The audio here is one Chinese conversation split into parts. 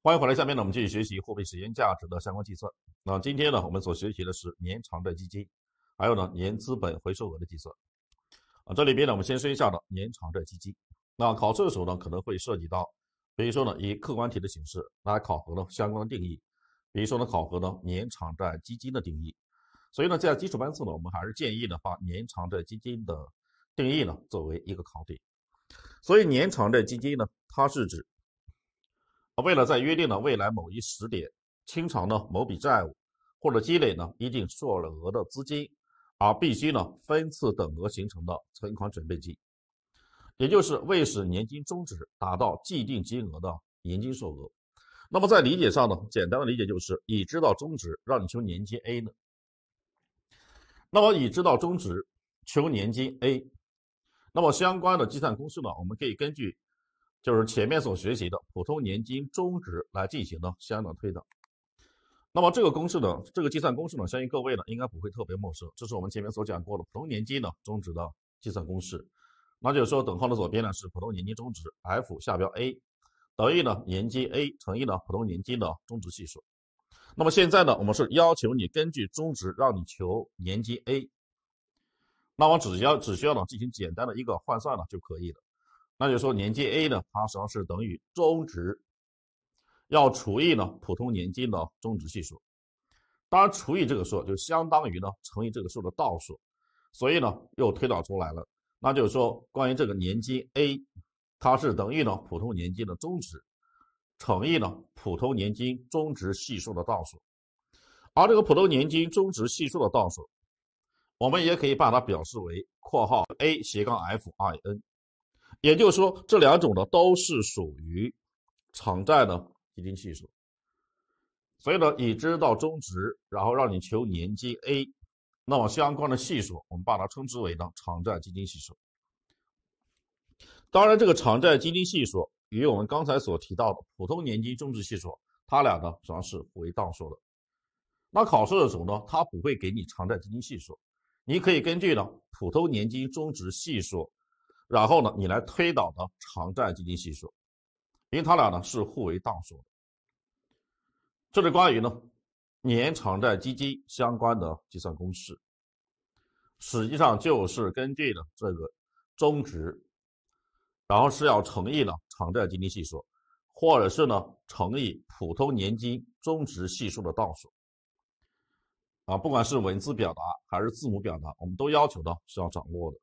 欢迎回来。下面呢，我们继续学习货币时间价值的相关计算。那今天呢，我们所学习的是年偿债基金，还有呢年资本回收额的计算。啊，这里边呢，我们先说一下呢年偿债基金。那考试的时候呢，可能会涉及到，比如说呢，以客观题的形式来考核呢相关的定义，比如说呢考核呢年偿债基金的定义。所以呢，在基础班次呢，我们还是建议呢把年偿债基金的定义呢作为一个考点。所以，年偿债基金呢，它是指。为了在约定的未来某一时点清偿呢某笔债务，或者积累呢一定数额的资金，而必须呢分次等额形成的存款准备金，也就是为使年金终值达到既定金额的年金数额。那么在理解上呢，简单的理解就是已知道终值，让你求年金 A 呢。那么已知道终值，求年金 A，那么相关的计算公式呢，我们可以根据。就是前面所学习的普通年金终值来进行的相应的推导。那么这个公式呢，这个计算公式呢，相信各位呢应该不会特别陌生。这是我们前面所讲过的普通年金的终值的计算公式。那就是说，等号的左边呢是普通年金终值 F 下标 A，等于呢年金 A 乘以呢普通年金的终值系数。那么现在呢，我们是要求你根据终值让你求年金 A。那我只要只需要呢进行简单的一个换算呢就可以了。那就说年金 A 呢，它实际上是等于终值，要除以呢普通年金的终值系数。当然除以这个数就相当于呢乘以这个数的倒数，所以呢又推导出来了。那就是说关于这个年金 A，它是等于呢普通年金的终值乘以呢普通年金终值系数的倒数。而这个普通年金终值系数的倒数，我们也可以把它表示为（括号 A 斜杠 FIN）。也就是说，这两种呢都是属于偿债的基金系数。所以呢，已知到终值，然后让你求年金 A，那么相关的系数我们把它称之为呢偿债基金系数。当然，这个偿债基金系数与我们刚才所提到的普通年金终值系数，它俩呢主要是互为倒数的。那考试的时候呢，它不会给你偿债基金系数，你可以根据呢普通年金终值系数。然后呢，你来推导呢，长债基金系数，因为它俩呢是互为倒数的。这是关于呢年长债基金相关的计算公式，实际上就是根据呢这个终值，然后是要乘以呢长债基金系数，或者是呢乘以普通年金终值系数的倒数。啊，不管是文字表达还是字母表达，我们都要求呢是要掌握的。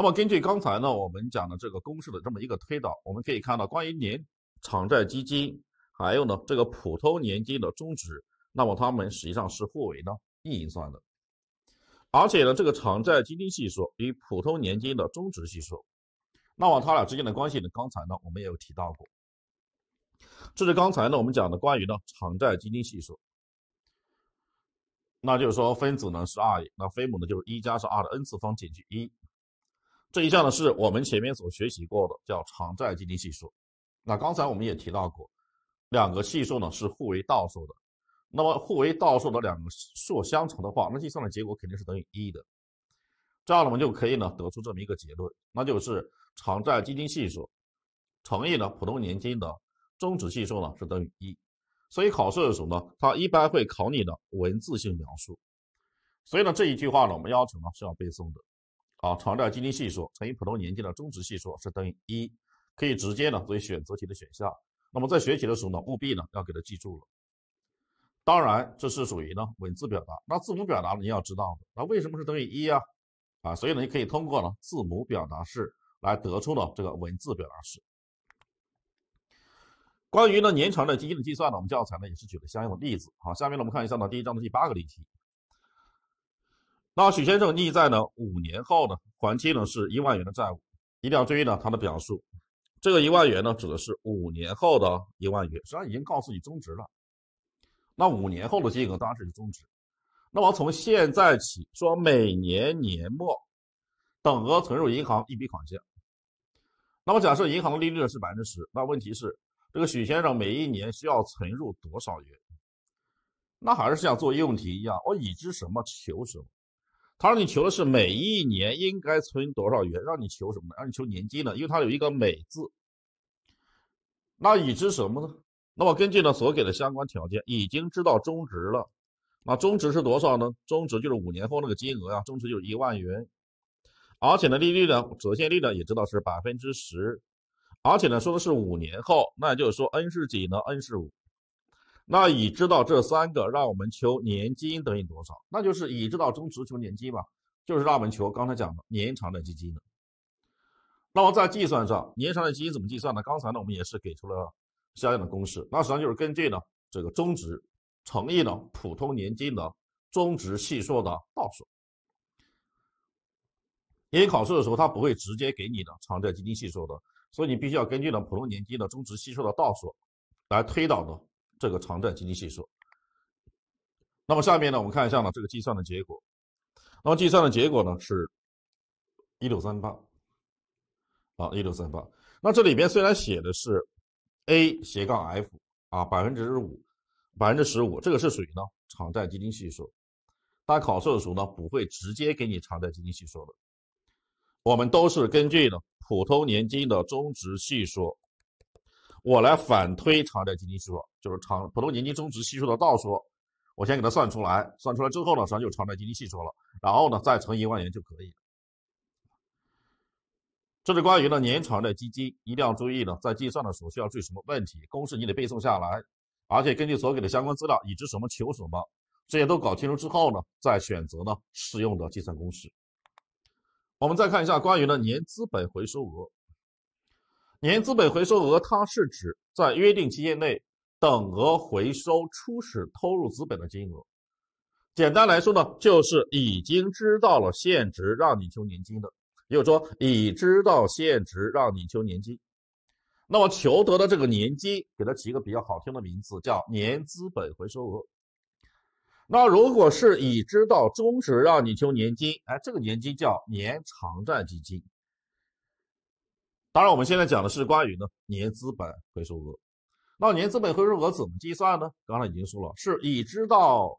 那么根据刚才呢，我们讲的这个公式的这么一个推导，我们可以看到，关于年偿债基金，还有呢这个普通年金的终值，那么它们实际上是互为呢逆运算的。而且呢，这个偿债基金系数与普通年金的终值系数，那么它俩之间的关系呢，刚才呢我们也有提到过。这是刚才呢我们讲的关于呢偿债基金系数，那就是说分子呢是二，那分母呢就是一加上二的 n 次方减去一。这一项呢，是我们前面所学习过的，叫偿债基金系数。那刚才我们也提到过，两个系数呢是互为倒数的。那么互为倒数的两个数相乘的话，那计算的结果肯定是等于一的。这样呢，我们就可以呢得出这么一个结论，那就是偿债基金系数乘以呢普通年金的终止系数呢是等于一。所以考试的时候呢，它一般会考你的文字性描述。所以呢，这一句话呢，我们要求呢是要背诵的。啊，长量、基金系数乘以普通年金的终值系数是等于一，可以直接呢作为选择题的选项。那么在学习的时候呢，务必呢要给它记住了。当然，这是属于呢文字表达。那字母表达呢，你要知道的。那为什么是等于一呀？啊，所以呢你可以通过呢字母表达式来得出呢这个文字表达式。关于呢年长的基金的计算呢，我们教材呢也是举了相应的例子。好，下面呢我们看一下呢第一章的第八个例题。那许先生逆债呢？五年后呢，还清呢是一万元的债务，一定要注意呢他的表述，这个一万元呢指的是五年后的一万元，实际上已经告诉你终值了。那五年后的金额当然是终值。那么从现在起，说每年年末等额存入银行一笔款项。那么假设银行的利率是百分之十，那问题是这个许先生每一年需要存入多少元？那还是像做应用题一样，我已知什么求什么。它让你求的是每一年应该存多少元，让你求什么？呢？让你求年金呢？因为它有一个每字。那已知什么呢？那么根据呢所给的相关条件，已经知道终值了。那终值是多少呢？终值就是五年后那个金额啊，终值就是一万元。而且呢，利率呢，折现率呢，也知道是百分之十。而且呢，说的是五年后，那也就是说 n 是几呢？n 是五。那已知道这三个，让我们求年金等于多少？那就是已知道终值求年金嘛，就是让我们求刚才讲的年长的基金的。那么在计算上，年长的基金怎么计算呢？刚才呢我们也是给出了相应的公式，那实际上就是根据呢这个终值乘以呢普通年金的终值系数的倒数。因为考试的时候它不会直接给你的长债基金系数的，所以你必须要根据呢普通年金的终值系数的倒数来推导的。这个长债基金系数。那么下面呢，我们看一下呢这个计算的结果。那么计算的结果呢是，一六三八，啊一六三八。那这里边虽然写的是 A 斜杠 F 啊百分之五百分之十五，这个是属于呢偿债基金系数。家考试的时候呢不会直接给你长债基金系数的，我们都是根据呢普通年金的终值系数，我来反推长债基金系数。就是长普通年金增值系数的倒数，我先给它算出来，算出来之后呢，实际上就是长债基金系数了，然后呢再乘一万元就可以。这是关于呢年长债基金，一定要注意呢在计算的时候需要注意什么问题，公式你得背诵下来，而且根据所给的相关资料，已知什么求什么，这些都搞清楚之后呢，再选择呢适用的计算公式。我们再看一下关于呢年资本回收额，年资本回收额它是指在约定期限内。等额回收初始投入资本的金额，简单来说呢，就是已经知道了现值，让你求年金的，也就是说已知道现值，让你求年金。那么求得的这个年金，给它起一个比较好听的名字，叫年资本回收额。那如果是已知道终止让你求年金，哎，这个年金叫年偿债基金。当然，我们现在讲的是关于呢年资本回收额。那年资本回收额怎么计算呢？刚才已经说了，是已知道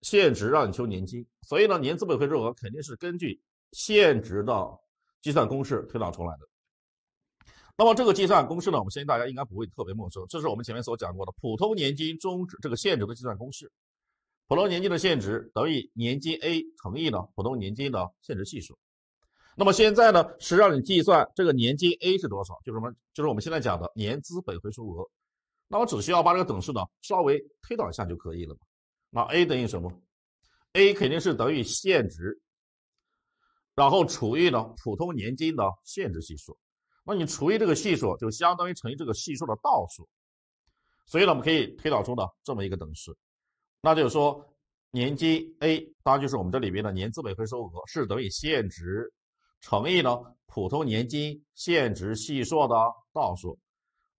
现值让你求年金，所以呢，年资本回收额肯定是根据现值的计算公式推导出来的。那么这个计算公式呢，我们相信大家应该不会特别陌生，这是我们前面所讲过的普通年金终值这个现值的计算公式，普通年金的现值等于年金 A 乘以呢普通年金的现值系数。那么现在呢，是让你计算这个年金 A 是多少，就是什么？就是我们现在讲的年资本回收额。那我只需要把这个等式呢稍微推导一下就可以了。那 A 等于什么？A 肯定是等于现值，然后除以呢普通年金的现值系数。那你除以这个系数，就相当于乘以这个系数的倒数。所以呢，我们可以推导出呢这么一个等式，那就是说年金 A，当然就是我们这里边的年资本回收额是等于现值。乘以呢普通年金现值系数的倒数，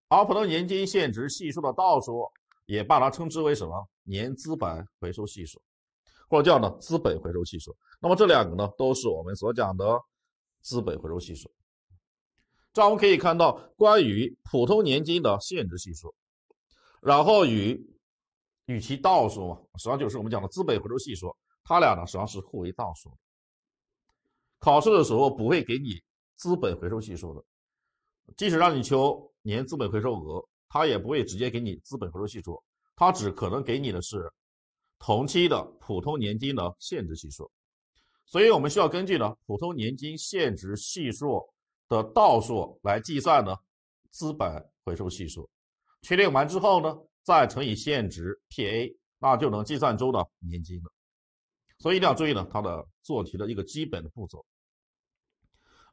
而普通年金现值系数的倒数也把它称之为什么年资本回收系数，或者叫呢资本回收系数。那么这两个呢都是我们所讲的资本回收系数。这样我们可以看到，关于普通年金的现值系数，然后与与其倒数嘛，实际上就是我们讲的资本回收系数，它俩呢实际上是互为倒数。考试的时候不会给你资本回收系数的，即使让你求年资本回收额，它也不会直接给你资本回收系数，它只可能给你的是同期的普通年金的现值系数，所以我们需要根据呢普通年金现值系数的倒数来计算呢资本回收系数，确定完之后呢再乘以现值 P/A，那就能计算出呢年金了，所以一定要注意呢它的做题的一个基本的步骤。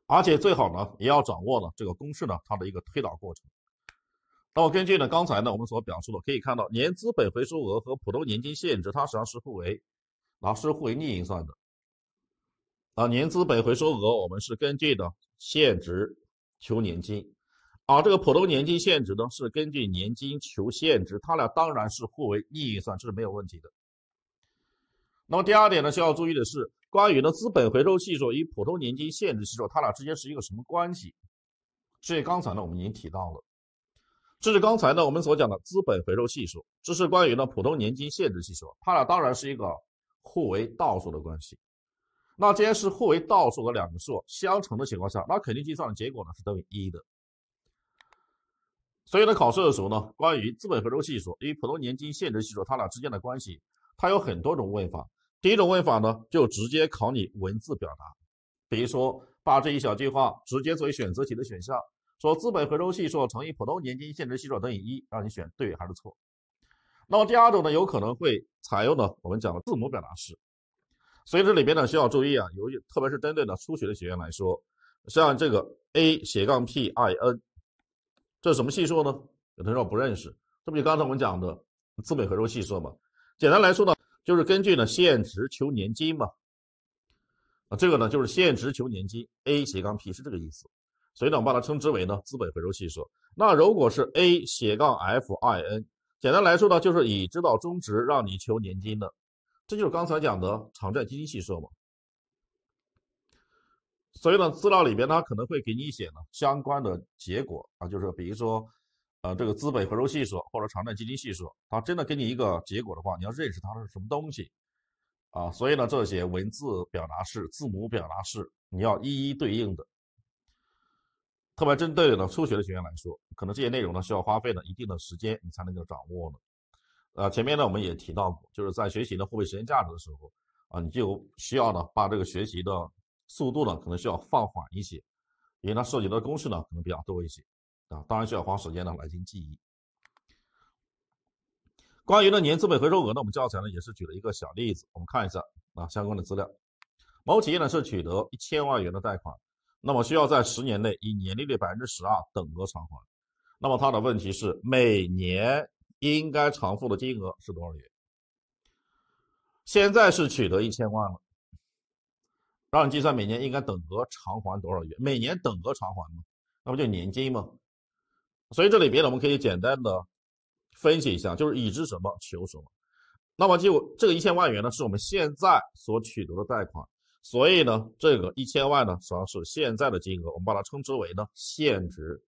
而且最好呢，也要掌握了这个公式呢，它的一个推导过程。那么根据呢刚才呢我们所表述的，可以看到年资本回收额和普通年金现值，它实际上是互为，啊是互为逆运算的。啊，年资本回收额我们是根据的现值求年金，而这个普通年金现值呢是根据年金求现值，它俩当然是互为逆运算，这是没有问题的。那么第二点呢，需要注意的是。关于呢资本回收系数与普通年金限制系数，它俩之间是一个什么关系？所以刚才呢我们已经提到了，这是刚才呢我们所讲的资本回收系数，这是关于呢普通年金限制系数，它俩当然是一个互为倒数的关系。那既然是互为倒数的两个数相乘的情况下，那肯定计算的结果呢是等于一的。所以呢考试的时候呢，关于资本回收系数与普通年金限制系数它俩之间的关系，它有很多种问法。第一种问法呢，就直接考你文字表达，比如说把这一小句话直接作为选择题的选项，说资本回收系数乘以普通年金现值系数等于一，让你选对还是错。那么第二种呢，有可能会采用呢我们讲的字母表达式，所以这里边呢需要注意啊，尤其特别是针对呢初学的学员来说，像这个 A 斜杠 PIN，这是什么系数呢？有同学不认识，这不就刚才我们讲的资本回收系数吗？简单来说呢。就是根据呢现值求年金嘛，啊，这个呢就是现值求年金，A 斜杠 P 是这个意思，所以呢我们把它称之为呢资本回收系数。那如果是 A 斜杠 F i n，简单来说呢就是已知道终值让你求年金的，这就是刚才讲的偿债基金系数嘛。所以呢资料里边它可能会给你写呢相关的结果啊，就是比如说。呃，这个资本回收系数或者偿债基金系数，它真的给你一个结果的话，你要认识它是什么东西啊？所以呢，这些文字表达式、字母表达式，你要一一对应的。特别针对呢初学的学员来说，可能这些内容呢需要花费呢一定的时间，你才能够掌握呢。呃，前面呢我们也提到过，就是在学习呢货币时间价值的时候，啊，你就需要呢把这个学习的速度呢可能需要放缓一些，因为它涉及的公式呢可能比较多一些。啊，当然需要花时间呢来进行记忆。关于呢年资本回收额呢，我们教材呢也是举了一个小例子，我们看一下啊相关的资料。某企业呢是取得一千万元的贷款，那么需要在十年内以年利率百分之十二等额偿还。那么它的问题是每年应该偿付的金额是多少元？现在是取得一千万了，让你计算每年应该等额偿还多少元？每年等额偿还嘛，那不就年金吗？所以这里边呢，我们可以简单的分析一下，就是已知什么求什么。那么就这个一千万元呢，是我们现在所取得的贷款，所以呢，这个一千万呢，实际上是现在的金额，我们把它称之为呢现值。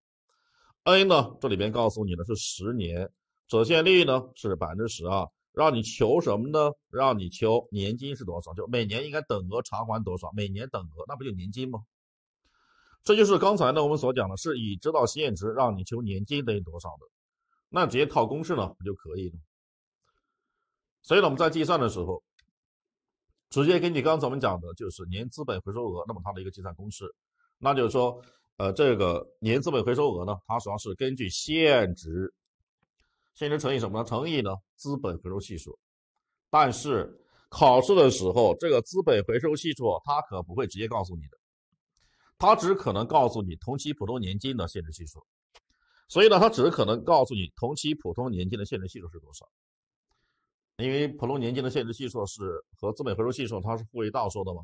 A 呢，这里边告诉你的是十年，折现率呢是百分之十啊。让你求什么呢？让你求年金是多少？就每年应该等额偿还多少？每年等额，那不就年金吗？这就是刚才呢我们所讲的，是已知道现值让你求年金等于多少的，那直接套公式呢不就可以了？所以呢我们在计算的时候，直接根据刚才我们讲的就是年资本回收额，那么它的一个计算公式，那就是说，呃，这个年资本回收额呢，它实际上是根据现值，现值乘以什么呢？乘以呢资本回收系数。但是考试的时候，这个资本回收系数它可不会直接告诉你的。它只可能告诉你同期普通年金的现值系数，所以呢，它只可能告诉你同期普通年金的现值系数是多少。因为普通年金的现值系数是和资本回收系数它是互为倒数的嘛，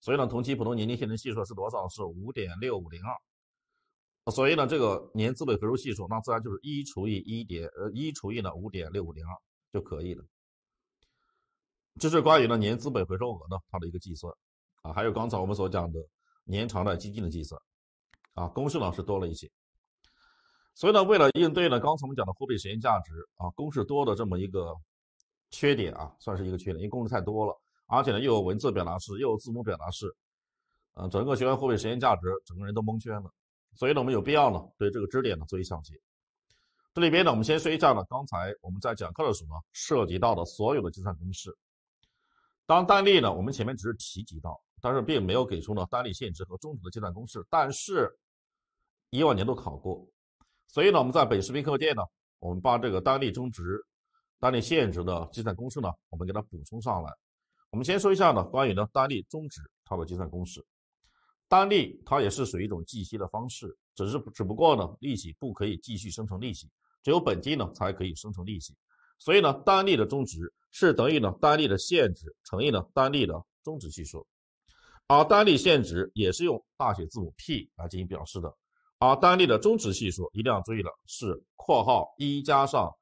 所以呢，同期普通年金现值系数是多少？是五点六五零二。所以呢，这个年资本回收系数那自然就是一除以一点呃一除以呢五点六五零二就可以了。这是关于呢年资本回收额呢它的一个计算啊，还有刚才我们所讲的。延长了基金的计算，啊，公式呢是多了一些，所以呢，为了应对呢，刚才我们讲的货币时间价值，啊，公式多的这么一个缺点啊，算是一个缺点，因为公式太多了，而且呢，又有文字表达式，又有字母表达式，嗯，整个学完货币时间价值，整个人都蒙圈了，所以呢，我们有必要呢，对这个知识点呢做一讲解。这里边呢，我们先说一下呢，刚才我们在讲课的时候呢，涉及到的所有的计算公式。当单利呢，我们前面只是提及到，但是并没有给出呢单利现值和终值的计算公式。但是以往年度考过，所以呢我们在本视频课件呢，我们把这个单利终值、单利现值的计算公式呢，我们给它补充上来。我们先说一下呢关于呢单利终值它的计算公式，单利它也是属于一种计息的方式，只是只不过呢利息不可以继续生成利息，只有本金呢才可以生成利息。所以呢，单利的终值是等于呢单利的现值乘以呢单利的终值系数，而单利现值也是用大写字母 P 来进行表示的，而单利的终值系数一定要注意了，是括号一加上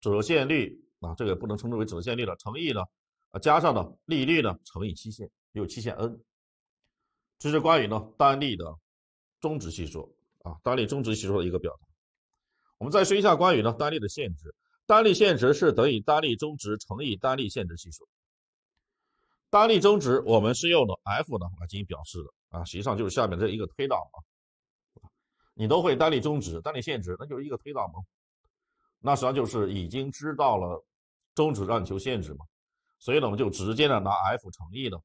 折现率啊，这个不能称之为折现率了，乘以呢啊加上呢利率呢乘以期限，有期限 n，这是关于呢单利的中值系数啊，单利中值系数的一个表达。我们再说一下关于呢单利的现值。单利现值是等于单利中值乘以单利现值系数。单利中值我们是用的 f 呢来进行表示的啊，实际上就是下面这一个推导嘛。你都会单利中值、单利现值，那就是一个推导嘛。那实际上就是已经知道了终值让你求现值嘛，所以呢我们就直接呢拿 f 乘以的，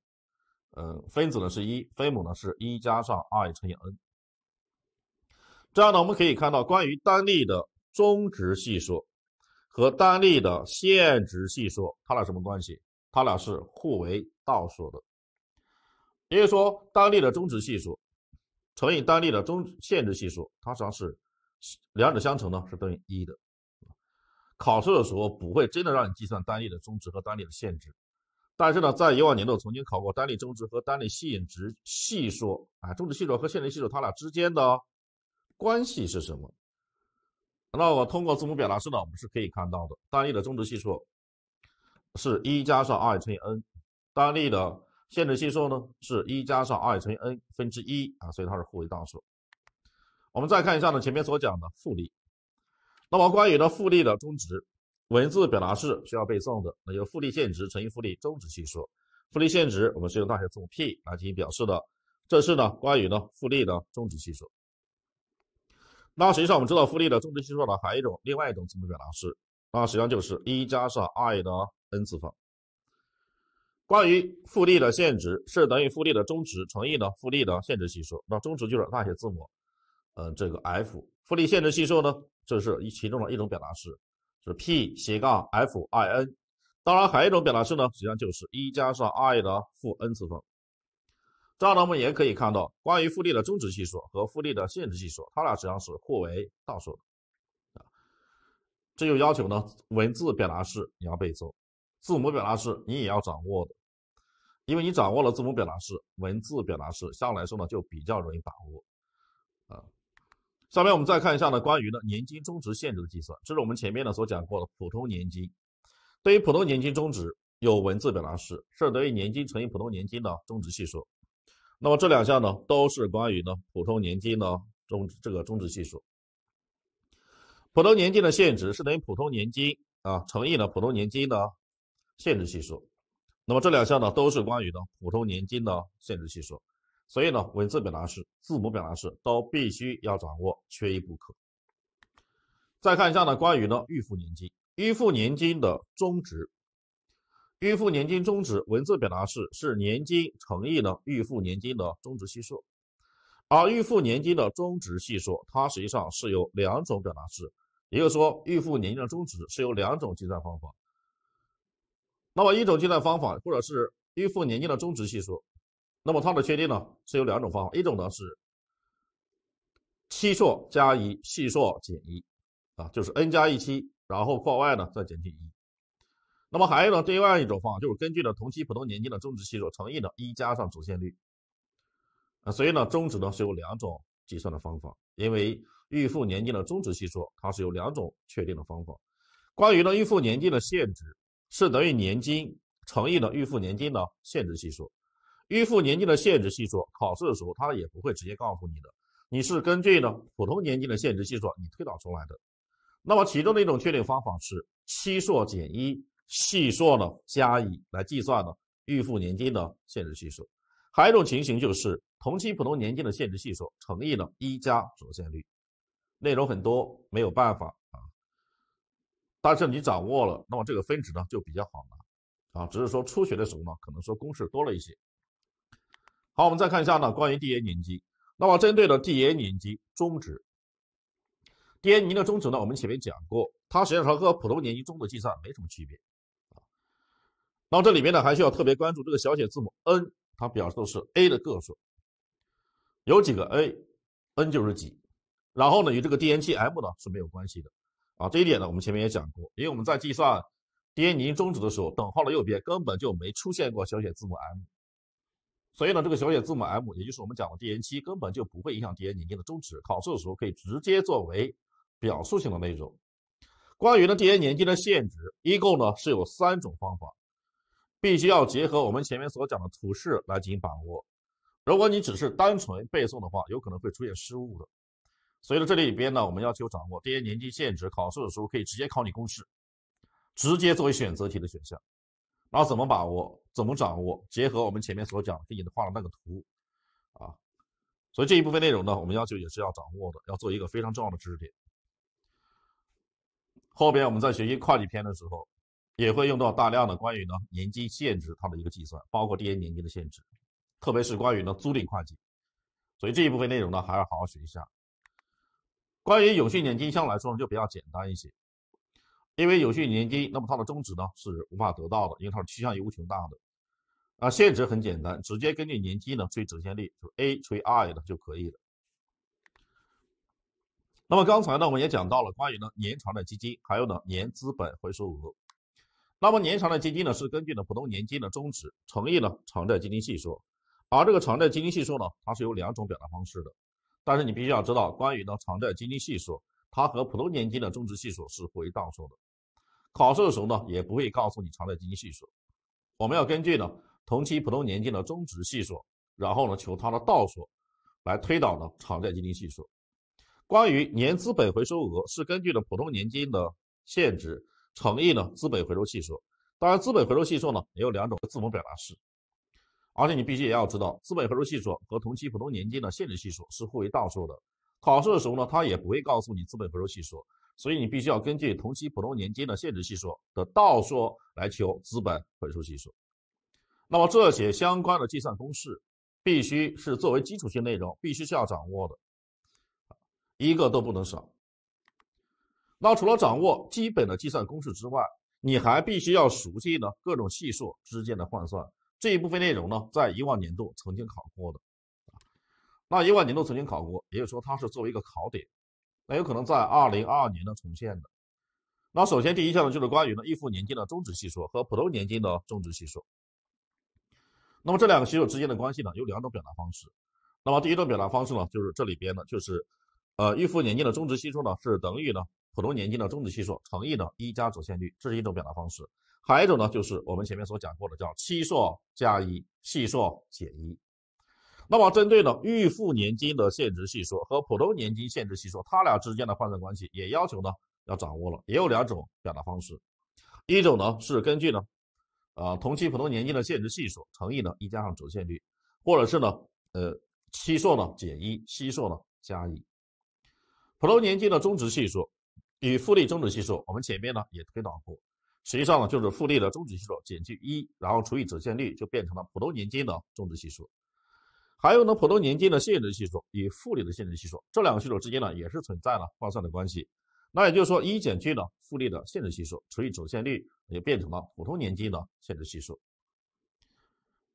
嗯，分子呢是一，分母呢是一加上 i 乘以 n。这样呢我们可以看到关于单利的中值系数。和单利的现值系数，它俩什么关系？它俩是互为倒数的，也就是说，单利的终值系数乘以单利的终限制系数，它实际上是两者相乘呢，是等于一的。考试的时候不会真的让你计算单利的终值和单利的现值，但是呢，在以往年度曾经考过单利终值和单利吸引值系数啊，终值系数和现值系数它俩之间的关系是什么？那我通过字母表达式呢，我们是可以看到的。单利的终值系数是一加上 i 乘以 n，单利的限制系数呢是一加上 i 乘以 n 分之一啊，所以它是互为倒数。我们再看一下呢，前面所讲的复利。那么关于呢复利的终值文字表达式需要背诵的，那就复利限值乘以复利终值系数。复利限值我们是用大写字母 P 来进行表示的，这是呢关于呢复利的终值系数。那实际上我们知道复利的终值系数呢，还有一种另外一种字母表达式，那实际上就是一加上 i 的 n 次方。关于复利的现值是等于复利的终值乘以呢复利的现值系数，那终值就是大写字母，嗯，这个 F。复利现值系数呢，这是一其中的一种表达式，是 P 斜杠 F i n。当然还有一种表达式呢，实际上就是一加上 i 的负 n 次方。这样呢，我们也可以看到，关于复利的终值系数和复利的限制系数，它俩实际上是互为倒数的啊。这就要求呢，文字表达式你要背诵，字母表达式你也要掌握的，因为你掌握了字母表达式，文字表达式相对来说呢就比较容易把握啊。下面我们再看一下呢，关于呢年金终值、限制的计算，这是我们前面呢所讲过的普通年金。对于普通年金终值，有文字表达式，是等于年金乘以普通年金的终值系数。那么这两项呢，都是关于呢普通年金呢终这个终值系数。普通年金的限值是等于普通年金啊乘以呢普通年金的限值系数。那么这两项呢，都是关于呢普通年金的限值系数。所以呢，文字表达式、字母表达式都必须要掌握，缺一不可。再看一下呢，关于呢预付年金，预付年金的终值。预付年金终值文字表达式是年金乘以呢预付年金的终值系数，而预付年金的终值系数，它实际上是有两种表达式，就是说预付年金的终值是有两种计算方法。那么一种计算方法，或者是预付年金的终值系数，那么它的确定呢是有两种方法，一种呢是期数加一，系数减一啊，就是 n 加一期，然后括外呢再减去一。那么还有呢，另外一种方法就是根据呢同期普通年金的终值系数乘以呢一加上折现率。啊，所以呢终值呢是有两种计算的方法，因为预付年金的终值系数它是有两种确定的方法。关于呢预付年金的现值是等于年金乘以的预付年金的现值系数。预付年金的现值系数考试的时候它也不会直接告诉你的，你是根据呢普通年金的现值系数你推导出来的。那么其中的一种确定方法是期数减一。系数呢，加以来计算呢，预付年金的限制系数。还有一种情形就是，同期普通年金的限制系数乘以了一加折现率。内容很多，没有办法啊。但是你掌握了，那么这个分值呢就比较好拿啊。只是说初学的时候呢，可能说公式多了一些。好，我们再看一下呢，关于递延年金。那么针对的递延年金终值，递延年金的终值呢，我们前面讲过，它实际上和普通年金终的计算没什么区别。然后这里面呢，还需要特别关注这个小写字母 n，它表示的是 a 的个数，有几个 a，n 就是几。然后呢，与这个 D N T M 呢是没有关系的，啊，这一点呢我们前面也讲过，因为我们在计算 D N 粘结终止的时候，等号的右边根本就没出现过小写字母 m，所以呢，这个小写字母 m 也就是我们讲的 D N T，根本就不会影响 D N 粘的终止。考试的时候可以直接作为表述性的内容。关于呢 D N 年纪的限值，一共呢是有三种方法。必须要结合我们前面所讲的图示来进行把握。如果你只是单纯背诵的话，有可能会出现失误的。所以呢，这里边呢，我们要求掌握这些年级限制，考试的时候可以直接考你公式，直接作为选择题的选项。然后怎么把握？怎么掌握？结合我们前面所讲，给你画的那个图啊。所以这一部分内容呢，我们要求也是要掌握的，要做一个非常重要的知识点。后边我们在学习会计篇的时候。也会用到大量的关于呢年金限制它的一个计算，包括 DA 年金的限制，特别是关于呢租赁会计，所以这一部分内容呢还要好好学一下。关于永续年金对来说呢就比较简单一些，因为永续年金那么它的终值呢是无法得到的，因为它是趋向于无穷大的。啊，现值很简单，直接根据年金呢除折现率就 A 除以 i 的就可以了。那么刚才呢我们也讲到了关于呢年长的基金，还有呢年资本回收额。那么年长的基金呢，是根据呢普通年金的终值乘以呢偿债基金系数，而这个偿债基金系数呢，它是有两种表达方式的。但是你必须要知道，关于呢偿债基金系数，它和普通年金的终值系数是不为倒数的。考试的时候呢，也不会告诉你长债基金系数，我们要根据呢同期普通年金的终值系数，然后呢求它的倒数，来推导呢偿债基金系数。关于年资本回收额是根据的普通年金的现值。诚意呢？资本回收系数，当然，资本回收系数呢也有两种字母表达式，而且你必须也要知道，资本回收系数和同期普通年金的现值系数是互为倒数的。考试的时候呢，它也不会告诉你资本回收系数，所以你必须要根据同期普通年金的现值系数的倒数来求资本回收系数。那么这些相关的计算公式，必须是作为基础性内容，必须是要掌握的，一个都不能少。那除了掌握基本的计算公式之外，你还必须要熟悉呢各种系数之间的换算。这一部分内容呢，在以往年度曾经考过的。那以往年度曾经考过，也就是说它是作为一个考点，那有可能在二零二二年呢重现的。那首先第一项呢，就是关于呢预付年金的终值系数和普通年金的终值系数。那么这两个系数之间的关系呢，有两种表达方式。那么第一种表达方式呢，就是这里边呢就是，呃预付年金的终值系数呢是等于呢。普通年金的终值系数乘以呢一加折现率，这是一种表达方式。还有一种呢，就是我们前面所讲过的，叫期数加一，系数减一。那么针对呢预付年金的现值系数和普通年金现值系数，它俩之间的换算关系也要求呢要掌握了，也有两种表达方式。一种呢是根据呢，呃同期普通年金的现值系数乘以呢一加上折现率，或者是呢呃期数呢减一，期数呢加一，普通年金的终值系数。与复利增值系数，我们前面呢也推导过，实际上呢就是复利的增值系数减去一，然后除以折现率，就变成了普通年金的增值系数。还有呢，普通年金的限制系数与复利的限制系数这两个系数之间呢也是存在了换算的关系。那也就是说，一减去呢复利的限制系数除以折现率，也变成了普通年金的限制系数。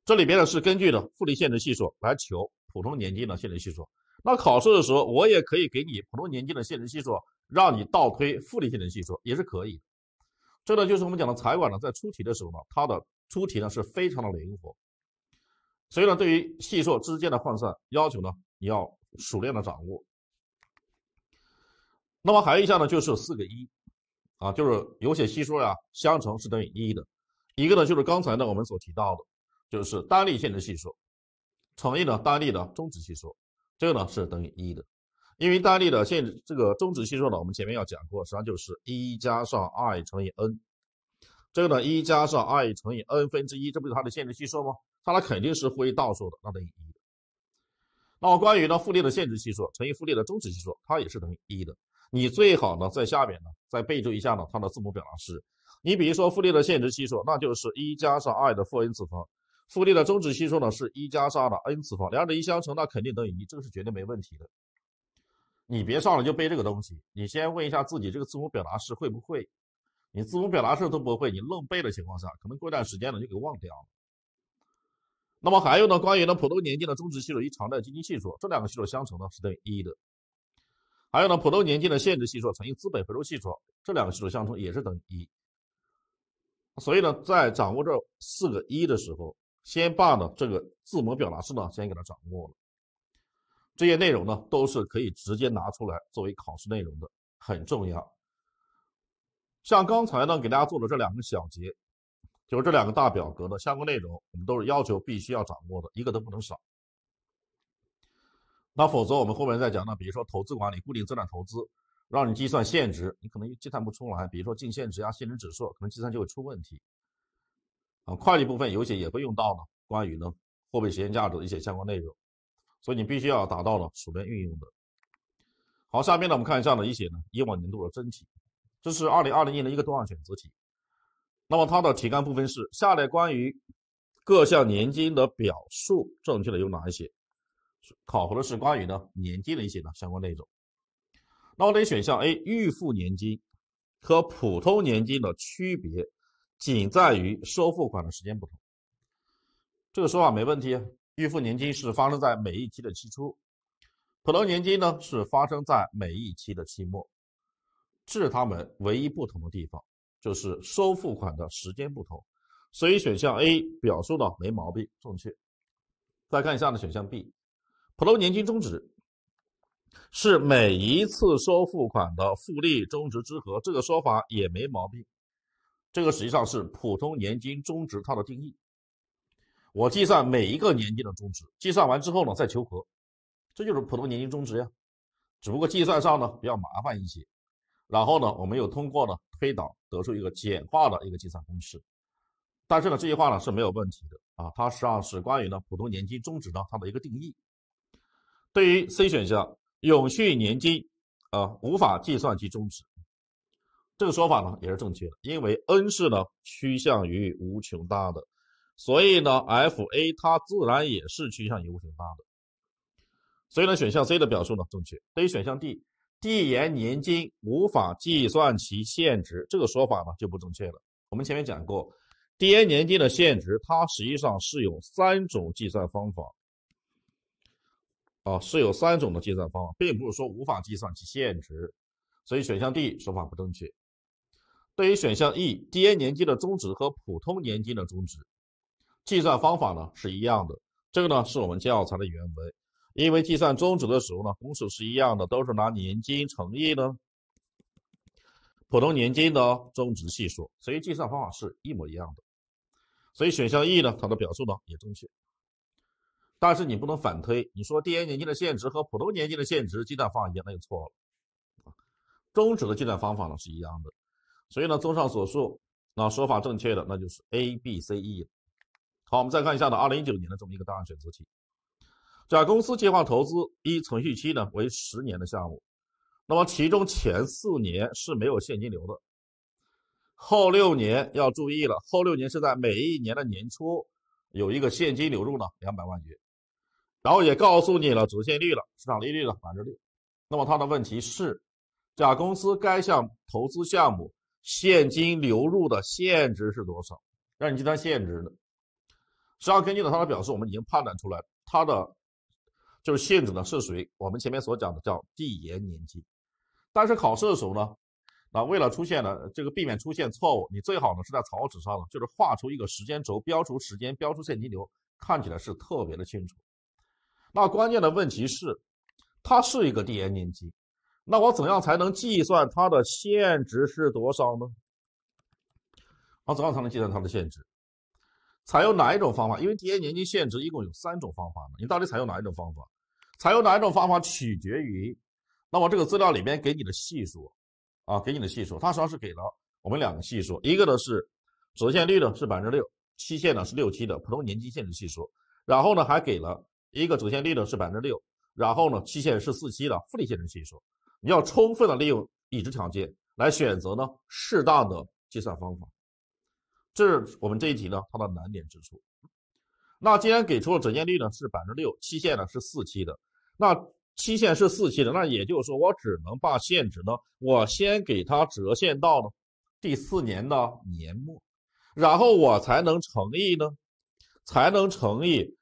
这里边呢是根据的复利限制系数来求普通年金的限制系数。那考试的时候，我也可以给你普通年金的限制系数。让你倒推复利现的系数也是可以的，这呢就是我们讲的财管呢在出题的时候呢，它的出题呢是非常的灵活，所以呢对于系数之间的换算要求呢，你要熟练的掌握。那么还有一项呢就是四个一，啊就是有些系数呀相乘是等于一的，一个呢就是刚才呢我们所提到的，就是单利现的系数乘以呢单利的终止系数，这个呢是等于一的。因为单利的现这个终值系数呢，我们前面要讲过，实际上就是一加上 i 乘以 n。这个呢，一加上 i 乘以 n 分之一，这不是它的限制系数吗？它俩肯定是互为倒数的，那等于一。那么关于呢复利的限制系数乘以复利的终值系数，它也是等于一的。你最好呢在下面呢再备注一下呢它的字母表达式。你比如说复利的限制系数那就是一加上 i 的负 n 次方，复利的终值系数呢是一加上 i 的 n 次方，两者一相乘，那肯定等于一，这个是绝对没问题的。你别上来就背这个东西，你先问一下自己这个字母表达式会不会。你字母表达式都不会，你愣背的情况下，可能过段时间呢就给忘掉了。那么还有呢，关于呢普通年金的终值系数与常态基金系数这两个系数相乘呢是等于一的。还有呢普通年金的限制系数乘以资本回收系数这两个系数相乘也是等于一。所以呢在掌握这四个一的时候，先把呢这个字母表达式呢先给它掌握了。这些内容呢，都是可以直接拿出来作为考试内容的，很重要。像刚才呢，给大家做的这两个小节，就是这两个大表格的相关内容，我们都是要求必须要掌握的，一个都不能少。那否则我们后面再讲呢，比如说投资管理、固定资产投资，让你计算现值，你可能计算不出来；比如说净现值啊、现值指数，可能计算就会出问题。啊，会计部分有些也会用到呢，关于呢货币时间价值的一些相关内容。所以你必须要达到了熟练运用的。好，下面呢我们看一下呢一些呢以往年度的真题，这是二零二零年的一个多项选择题。那么它的题干部分是：下列关于各项年金的表述正确的有哪一些？考核的是关于呢年金的一些呢相关内容。那我得选项 A，预付年金和普通年金的区别仅在于收付款的时间不同，这个说法没问题。预付年金是发生在每一期的期初，普通年金呢是发生在每一期的期末，这是它们唯一不同的地方，就是收付款的时间不同。所以选项 A 表述的没毛病，正确。再看一下呢选项 B，普通年金终值是每一次收付款的复利终值之和，这个说法也没毛病。这个实际上是普通年金终值它的定义。我计算每一个年金的终值，计算完之后呢，再求和，这就是普通年金终值呀。只不过计算上呢比较麻烦一些。然后呢，我们又通过呢推导得出一个简化的一个计算公式。但是呢，这句话呢是没有问题的啊。它实际上是关于呢普通年金终值呢它的一个定义。对于 C 选项，永续年金啊无法计算其终值，这个说法呢也是正确的，因为 n 是呢趋向于无穷大的。所以呢，F A 它自然也是趋向于无穷大的。所以呢，选项 C 的表述呢正确。对于选项 D，递延年金无法计算其现值，这个说法呢就不正确了。我们前面讲过，递延年金的现值，它实际上是有三种计算方法啊，是有三种的计算方法，并不是说无法计算其现值。所以选项 D 说法不正确。对于选项 E，递延年金的终值和普通年金的终值。计算方法呢是一样的，这个呢是我们教材的原文。因为计算终值的时候呢，公式是一样的，都是拿年金乘以呢普通年金的终值系数，所以计算方法是一模一样的。所以选项 E 呢，它的表述呢也正确。但是你不能反推，你说 DA 年金的现值和普通年金的现值计算方法一样，那就错了。终值的计算方法呢是一样的。所以呢，综上所述，那说法正确的那就是 A、B、C、E。好，我们再看一下呢，二零一九年的这么一个案选择题。甲公司计划投资一存续期呢为十年的项目，那么其中前四年是没有现金流的，后六年要注意了，后六年是在每一年的年初有一个现金流入呢两百万元，然后也告诉你了折现率了、市场利率了、百分之六。那么它的问题是，甲公司该项投资项目现金流入的现值是多少？让你计算现值呢？际上，根据了它的表示，我们已经判断出来它的就是性质呢，是属于我们前面所讲的叫递延年金。但是考试的时候呢，那为了出现呢，这个避免出现错误，你最好呢是在草稿纸上呢就是画出一个时间轴，标出时间，标出现金流，看起来是特别的清楚。那关键的问题是，它是一个递延年金，那我怎样才能计算它的现值是多少呢？我怎样才能计算它的现值？采用哪一种方法？因为贴现年金限值一共有三种方法呢？你到底采用哪一种方法？采用哪一种方法取决于，那么这个资料里面给你的系数啊，给你的系数，它实际上是给了我们两个系数，一个呢是折现率呢是百分之六，期限呢是六期的普通年金限制系数，然后呢还给了一个折现率呢是百分之六，然后呢期限是四期的复利限制系数，你要充分的利用已知条件来选择呢适当的计算方法。这是我们这一题呢，它的难点之处。那既然给出了折现率呢是百分之六，期限呢是四期的，那期限是四期的，那也就是说我只能把现值呢，我先给它折现到呢第四年的年末，然后我才能乘以呢，才能乘以。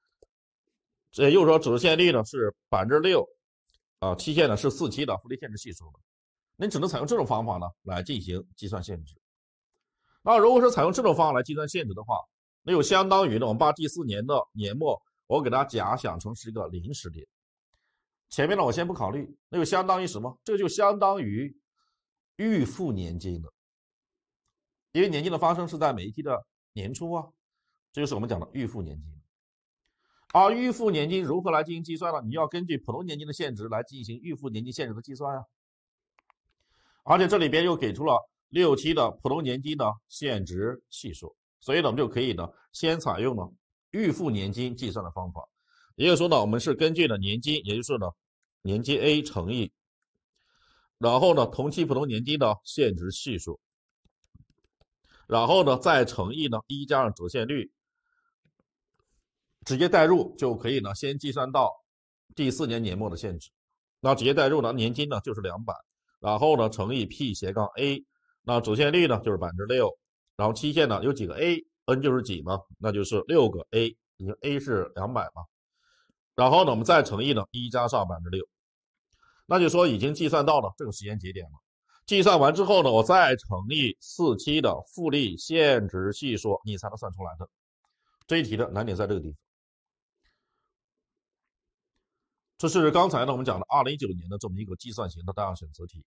这又说折现率呢是百分之六，啊，期限呢是四期的，复利限值系数的，那你只能采用这种方法呢来进行计算限值。那如果说采用这种方法来计算现值的话，那就相当于呢，我们把第四年的年末我给它假想成是一个零时点，前面呢我先不考虑，那就相当于什么？这就相当于预付年金的，因为年金的发生是在每一期的年初啊，这就是我们讲的预付年金。而预付年金如何来进行计算呢？你要根据普通年金的现值来进行预付年金现值的计算啊，而且这里边又给出了。六期的普通年金的现值系数，所以呢，我们就可以呢，先采用呢预付年金计算的方法，也就是说呢，我们是根据的年金，也就是呢，年金 A 乘以，然后呢，同期普通年金的现值系数，然后呢，再乘以呢一加上折现率，直接代入就可以呢，先计算到第四年年末的现值，那直接代入呢年金呢就是两百，然后呢乘以 P 斜杠 A。那主现率呢，就是百分之六，然后期限呢有几个 A，n 就是几嘛，那就是六个 A，已经 A 是两百嘛，然后呢，我们再乘以呢一加上百分之六，那就说已经计算到了这个时间节点了，计算完之后呢，我再乘以四期的复利现值系数，你才能算出来的。这一题的难点在这个地方。这是刚才呢我们讲的二零一九年的这么一个计算型的单项选择题。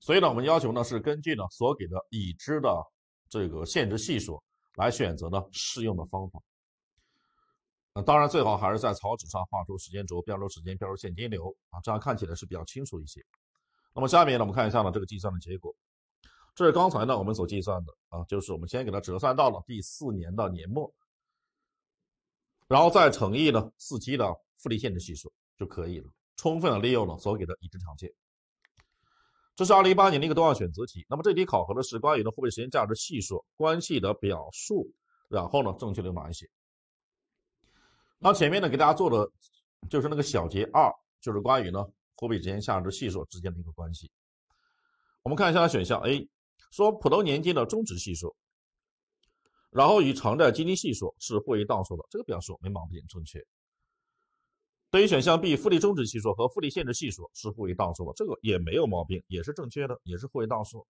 所以呢，我们要求呢是根据呢所给的已知的这个限值系数来选择呢适用的方法。那当然最好还是在草纸上画出时间轴，标注时间，标注现金流啊，这样看起来是比较清楚一些。那么下面呢，我们看一下呢这个计算的结果。这是刚才呢我们所计算的啊，就是我们先给它折算到了第四年的年末，然后再乘以呢四期的复利限制系数就可以了。充分的利用了所给的已知条件。这是二零一八年的一个多项选择题。那么这题考核的是关于呢货币时间价值系数关系的表述，然后呢正确的有哪些？那前面呢给大家做的就是那个小结二，就是关于呢货币时间价值系数之间的一个关系。我们看一下选项 A，说普通年金的终值系数，然后与偿债基金系数是互为倒数的，这个表述没毛病，正确。对于选项 B，复利终值系数和复利现值系数是互为倒数的，这个也没有毛病，也是正确的，也是互为倒数。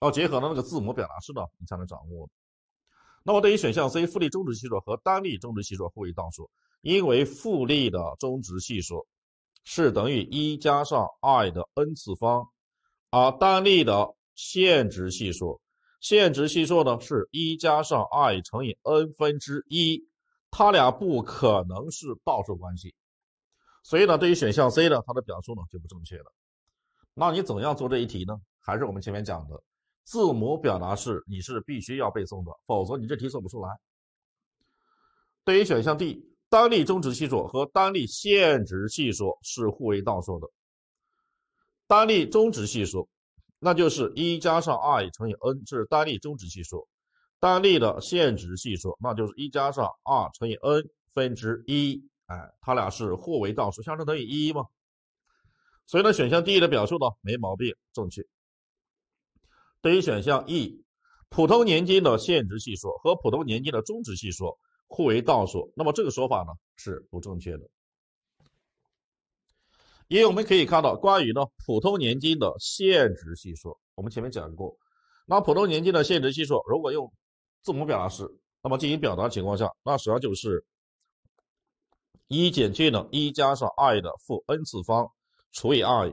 要结合的那个字母表达式呢，你才能掌握。那么对于选项 C，复利终值系数和单利终值系数互为倒数，因为复利的终值系数是等于一加上 i 的 n 次方，而单利的现值系数，现值系数呢是一加上 i 乘以 n 分之一。它俩不可能是倒数关系，所以呢，对于选项 C 呢，它的表述呢就不正确了。那你怎样做这一题呢？还是我们前面讲的字母表达式，你是必须要背诵的，否则你这题做不出来。对于选项 D，单例终值系数和单例限值系数是互为倒数的。单例终值系数，那就是一加上 i 乘以 n，这是单例终值系数。单利的现值系数，那就是一加上二乘以 n 分之一，哎，它俩是互为倒数，相乘等于一嘛。所以呢，选项 D 的表述呢没毛病，正确。对于选项 E，普通年金的现值系数和普通年金的终值系数互为倒数，那么这个说法呢是不正确的，因为我们可以看到，关于呢普通年金的现值系数，我们前面讲过，那普通年金的现值系数如果用字母表达式，那么进行表达情况下，那实际上就是一减去呢一加上 i 的负 n 次方除以 i，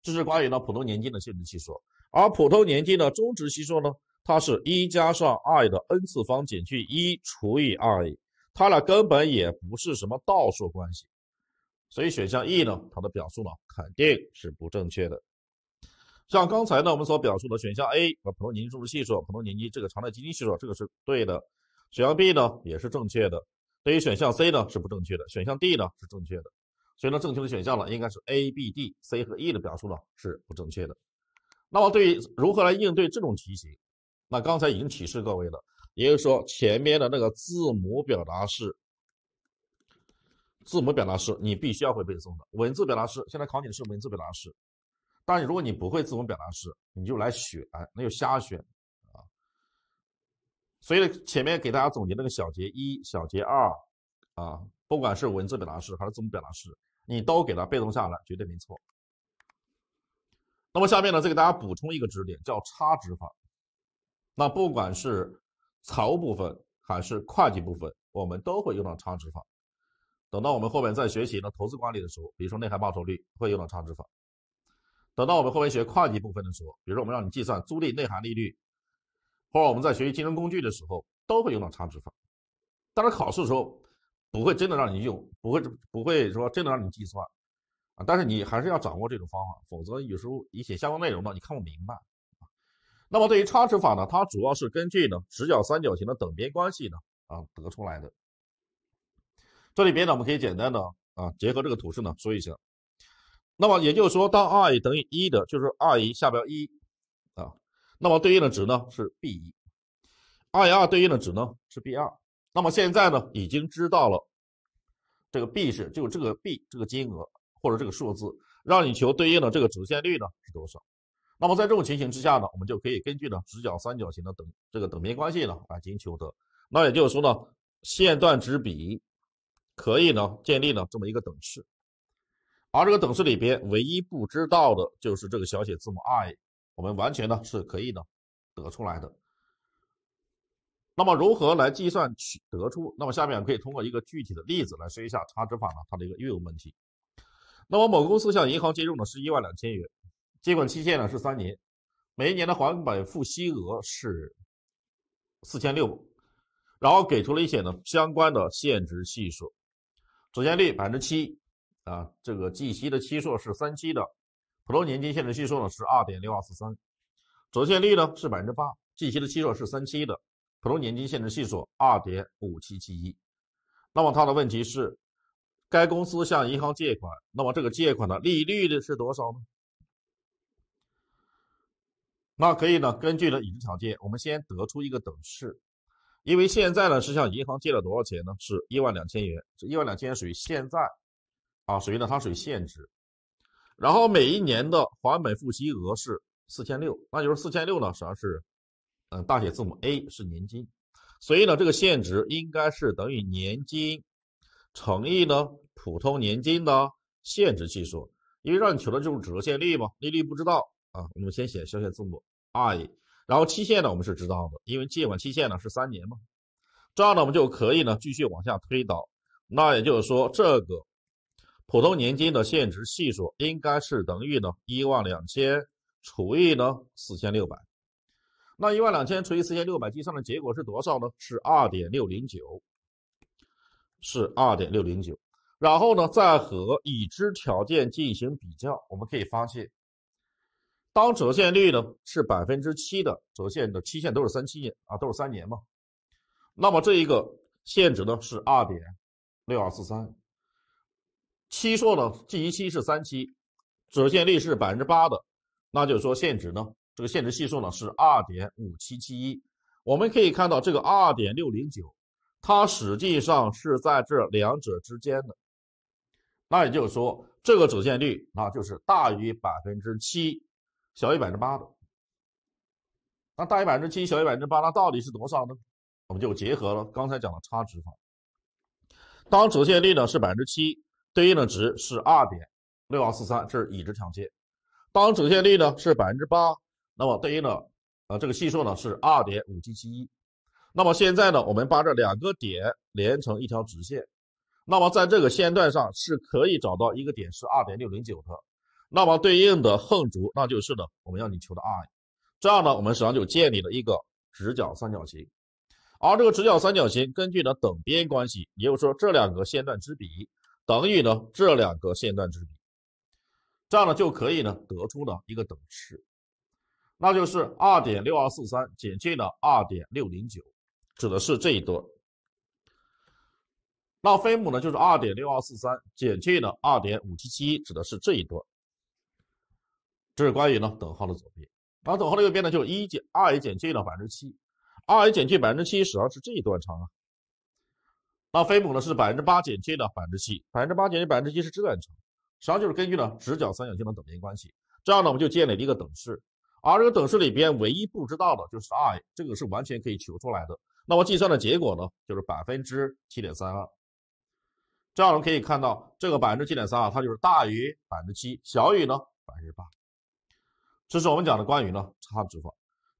这是关于呢普通年金的限制系数。而普通年金的终值系数呢，它是一加上 i 的 n 次方减去一除以 i，它俩根本也不是什么倒数关系，所以选项 E 呢，它的表述呢肯定是不正确的。像刚才呢，我们所表述的选项 A，啊，普通年金终值系数，普通年金这个常态基金系数，这个是对的。选项 B 呢也是正确的。对于选项 C 呢是不正确的。选项 D 呢是正确的。所以呢，正确的选项呢应该是 A、B、D、C 和 E 的表述呢是不正确的。那么对于如何来应对这种题型，那刚才已经提示各位了，也就是说前面的那个字母表达式，字母表达式你必须要会背诵的。文字表达式现在考你的是文字表达式。但如果你不会字母表达式，你就来选，那就瞎选啊。所以前面给大家总结那个小节一小节二啊，不管是文字表达式还是字母表达式，你都给它背诵下来，绝对没错。那么下面呢，再给大家补充一个知识点，叫差值法。那不管是财务部分还是会计部分，我们都会用到差值法。等到我们后面再学习呢投资管理的时候，比如说内涵报酬率，会用到差值法。等到我们后面学会计部分的时候，比如说我们让你计算租赁内含利率，或者我们在学习金融工具的时候，都会用到差值法。但是考试的时候不会真的让你用，不会不会说真的让你计算啊，但是你还是要掌握这种方法，否则有时候你写相关内容呢你看不明白。那么对于差值法呢，它主要是根据呢直角三角形的等边关系呢啊得出来的。这里边呢我们可以简单的啊结合这个图示呢说一下。那么也就是说，当 i 等于一的，就是 i 下边一啊，那么对应的值呢是 b 一，i 二对应的值呢是 b 二。那么现在呢已经知道了这个 b 是就这个 b 这个金额或者这个数字，让你求对应的这个直线率呢是多少？那么在这种情形之下呢，我们就可以根据呢直角三角形的等这个等边关系呢来进行求得。那也就是说呢，线段之比可以呢建立呢这么一个等式。而这个等式里边，唯一不知道的就是这个小写字母 i，我们完全呢是可以呢得出来的。那么如何来计算取得出？那么下面可以通过一个具体的例子来说一下差值法呢它的一个运用问题。那么某公司向银行借入呢是一万两千元，借款期限呢是三年，每一年的还本付息额是四千六，然后给出了一些呢相关的现值系数，折现率百分之七。啊，这个计息的期数是三期的，普通年金现值系数呢是二点六二四三，折现率呢是百分之八，计息的期数是三期的，普通年金现值系数二点五七七一。那么它的问题是，该公司向银行借款，那么这个借款的利率的是多少呢？那可以呢，根据呢已知条件，我们先得出一个等式，因为现在呢是向银行借了多少钱呢？是一万两千元，这一万两千元属于现在。啊，所以呢，它属于现值，然后每一年的还本付息额是四千六，那就是四千六呢，实际上是，嗯，大写字母 A 是年金，所以呢，这个现值应该是等于年金乘以呢普通年金的现值系数，因为让你求的就是折现率嘛，利率不知道啊，我们先写小写字母 i，然后期限呢，我们是知道的，因为借款期限呢是三年嘛，这样呢，我们就可以呢继续往下推导，那也就是说这个。普通年金的现值系数应该是等于呢一万两千除以呢四千六百，那一万两千除以四千六百计算的结果是多少呢？是二点六零九，是二点六零九。然后呢，再和已知条件进行比较，我们可以发现，当折现率呢是百分之七的折现的期限都是三七年啊，都是三年嘛。那么这一个现值呢是二点六二四三。期数呢？第一期是三期，折现率是百分之八的，那就是说现值呢，这个现值系数呢是二点五七七一。我们可以看到这个二点六零九，它实际上是在这两者之间的。那也就是说这个折现率啊就是大于百分之七，小于百分之八的。那大于百分之七，小于百分之八那到底是多少呢？我们就结合了刚才讲的差值法。当折现率呢是百分之七。对应的值是二点六二四三，这是已知条件。当折线率呢是百分之八，那么对应的呃这个系数呢是二点五七七一。那么现在呢，我们把这两个点连成一条直线，那么在这个线段上是可以找到一个点是二点六零九的。那么对应的横轴那就是呢我们要你求的 i。这样呢，我们实际上就建立了一个直角三角形。而这个直角三角形根据呢等边关系，也就是说这两个线段之比。等于呢这两个线段之比，这样呢就可以呢得出呢一个等式，那就是二点六二四三减去呢二点六零九，指的是这一段，那分母呢就是二点六二四三减去呢二点五七七一，指的是这一段，这是关于呢等号的左边，那等号的右边呢就一减二 a 减去了百分之七，二 a 减去百分之七实际上是这一段长啊。那非母呢是百分之八减去的百分之七，百分之八减去百分之七是这段乘，实际上就是根据呢直角三角形的等边关系，这样呢我们就建立了一个等式，而这个等式里边唯一不知道的就是 i，这个是完全可以求出来的。那么计算的结果呢就是百分之七点三二，这样我们可以看到这个百分之七点三二它就是大于百分之七，小于呢百分之八，这是我们讲的关于呢差值法，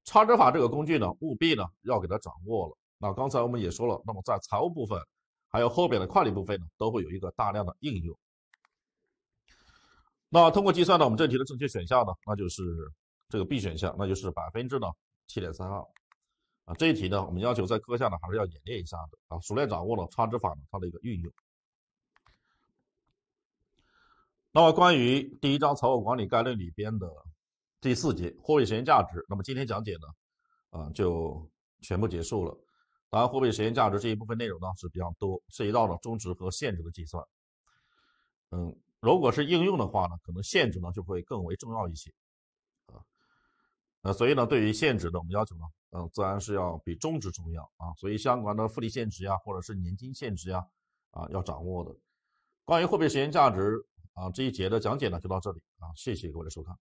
差值法这个工具呢务必呢要给它掌握了。那刚才我们也说了，那么在财务部分。还有后边的跨领部分呢，都会有一个大量的应用。那通过计算呢，我们这题的正确选项呢，那就是这个 B 选项，那就是百分之呢七点三二啊。这一题呢，我们要求在课下呢还是要演练一下的啊，熟练掌握了差值法呢它的一个运用。那么关于第一章财务管理概论里边的第四节货币时间价值，那么今天讲解呢，啊就全部结束了。关于货币时间价值这一部分内容呢，是比较多，涉及到了中值和现值的计算。嗯，如果是应用的话呢，可能现值呢就会更为重要一些。啊，呃，所以呢，对于现值呢，我们要求呢，嗯，自然是要比中值重要啊。所以相关的复利现值呀，或者是年金现值呀，啊，要掌握的。关于货币时间价值啊这一节的讲解呢，就到这里啊，谢谢各位的收看。